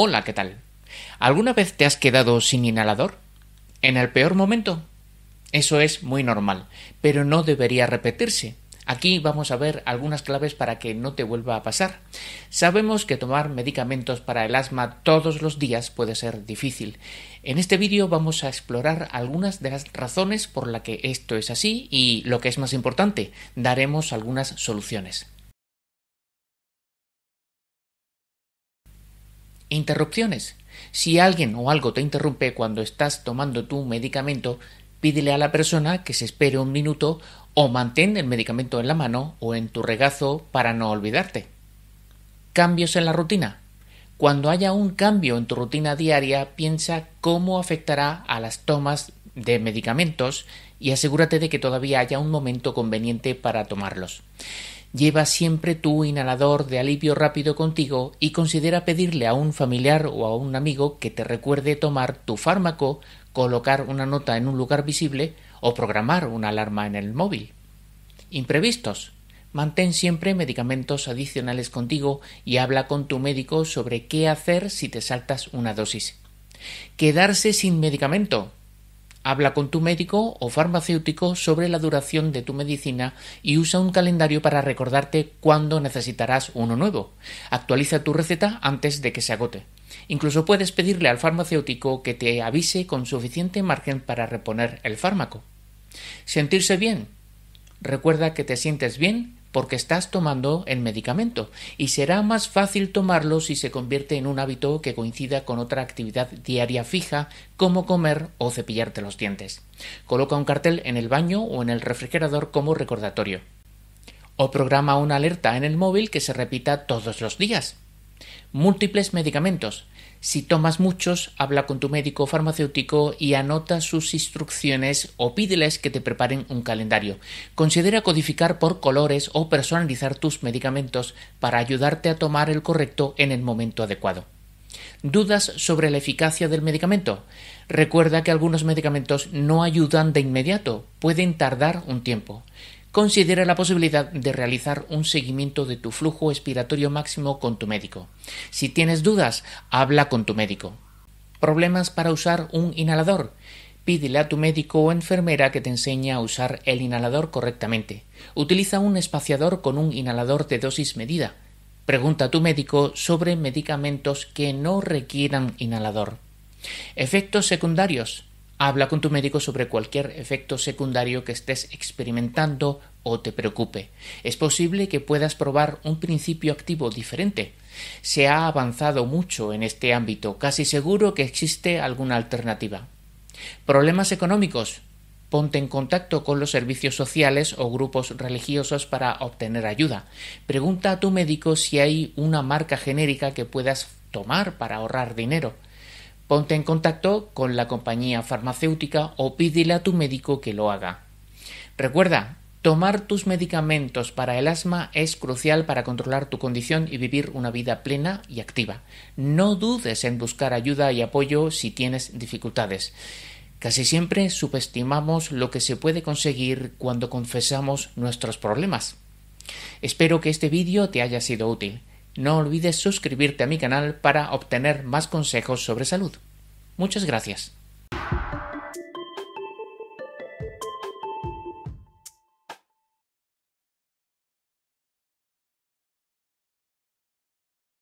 Hola, ¿qué tal? ¿Alguna vez te has quedado sin inhalador? ¿En el peor momento? Eso es muy normal, pero no debería repetirse. Aquí vamos a ver algunas claves para que no te vuelva a pasar. Sabemos que tomar medicamentos para el asma todos los días puede ser difícil. En este vídeo vamos a explorar algunas de las razones por las que esto es así y, lo que es más importante, daremos algunas soluciones. Interrupciones. Si alguien o algo te interrumpe cuando estás tomando tu medicamento, pídele a la persona que se espere un minuto o mantén el medicamento en la mano o en tu regazo para no olvidarte. Cambios en la rutina. Cuando haya un cambio en tu rutina diaria, piensa cómo afectará a las tomas de medicamentos y asegúrate de que todavía haya un momento conveniente para tomarlos. Lleva siempre tu inhalador de alivio rápido contigo y considera pedirle a un familiar o a un amigo que te recuerde tomar tu fármaco, colocar una nota en un lugar visible o programar una alarma en el móvil. Imprevistos. Mantén siempre medicamentos adicionales contigo y habla con tu médico sobre qué hacer si te saltas una dosis. Quedarse sin medicamento. Habla con tu médico o farmacéutico sobre la duración de tu medicina y usa un calendario para recordarte cuándo necesitarás uno nuevo. Actualiza tu receta antes de que se agote. Incluso puedes pedirle al farmacéutico que te avise con suficiente margen para reponer el fármaco. Sentirse bien. Recuerda que te sientes bien porque estás tomando el medicamento y será más fácil tomarlo si se convierte en un hábito que coincida con otra actividad diaria fija como comer o cepillarte los dientes. Coloca un cartel en el baño o en el refrigerador como recordatorio. O programa una alerta en el móvil que se repita todos los días. Múltiples medicamentos. Si tomas muchos, habla con tu médico farmacéutico y anota sus instrucciones o pídeles que te preparen un calendario. Considera codificar por colores o personalizar tus medicamentos para ayudarte a tomar el correcto en el momento adecuado. ¿Dudas sobre la eficacia del medicamento? Recuerda que algunos medicamentos no ayudan de inmediato, pueden tardar un tiempo considera la posibilidad de realizar un seguimiento de tu flujo expiratorio máximo con tu médico. Si tienes dudas, habla con tu médico. Problemas para usar un inhalador. Pídele a tu médico o enfermera que te enseñe a usar el inhalador correctamente. Utiliza un espaciador con un inhalador de dosis medida. Pregunta a tu médico sobre medicamentos que no requieran inhalador. Efectos secundarios. Habla con tu médico sobre cualquier efecto secundario que estés experimentando o te preocupe. Es posible que puedas probar un principio activo diferente. Se ha avanzado mucho en este ámbito, casi seguro que existe alguna alternativa. Problemas económicos. Ponte en contacto con los servicios sociales o grupos religiosos para obtener ayuda. Pregunta a tu médico si hay una marca genérica que puedas tomar para ahorrar dinero. Ponte en contacto con la compañía farmacéutica o pídele a tu médico que lo haga. Recuerda, tomar tus medicamentos para el asma es crucial para controlar tu condición y vivir una vida plena y activa. No dudes en buscar ayuda y apoyo si tienes dificultades. Casi siempre subestimamos lo que se puede conseguir cuando confesamos nuestros problemas. Espero que este vídeo te haya sido útil. No olvides suscribirte a mi canal para obtener más consejos sobre salud. Muchas gracias.